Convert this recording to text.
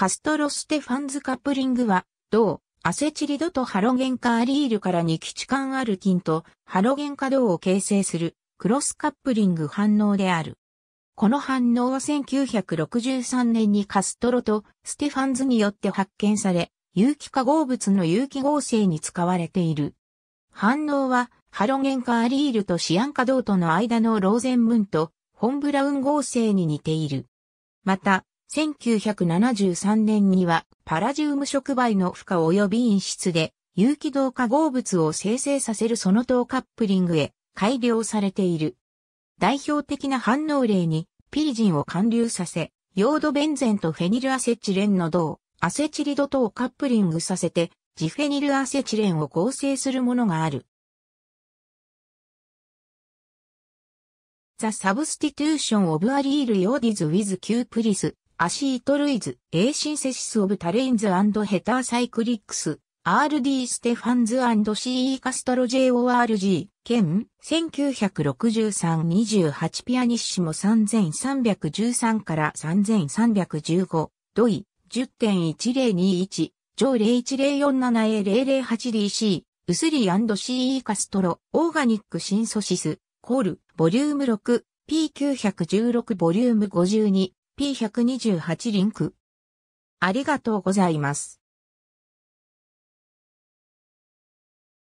カストロステファンズカップリングは、銅、アセチリドとハロゲン化アリールから2基地間アルキンとハロゲン化銅を形成するクロスカップリング反応である。この反応は1963年にカストロとステファンズによって発見され、有機化合物の有機合成に使われている。反応は、ハロゲン化アリールとシアン化銅との間のローゼン分とホンブラウン合成に似ている。また、1973年にはパラジウム触媒の負荷及び因質で有機同化合物を生成させるその等カップリングへ改良されている。代表的な反応例にピリジンを還流させ、ヨードベンゼンとフェニルアセチレンの銅、アセチリドとカップリングさせて、ジフェニルアセチレンを合成するものがある。The substitution of a real y o d i d with c u p r i s アシートルイズ、エーシンセシスオブタレインズヘターサイクリックス、RD ステファンズ &CE カストロ JORG、兼、1963-28ピアニッシモ3313から3315、ドイ、10.1021、ジョー 01047A008DC、ウスリー &CE カストロ、オーガニックシンソシス、コール、ボリューム6、P916 ボリューム52、P128 リンク。ありがとうございます。